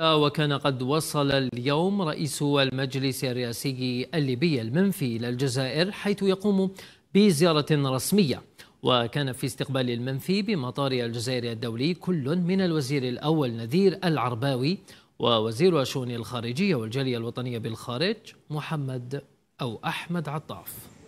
وكان قد وصل اليوم رئيس المجلس الرئاسي الليبي المنفي إلى الجزائر حيث يقوم بزيارة رسمية وكان في استقبال المنفي بمطار الجزائر الدولي كل من الوزير الأول نذير العرباوي ووزير الشؤون الخارجية والجالية الوطنية بالخارج محمد أو أحمد عطاف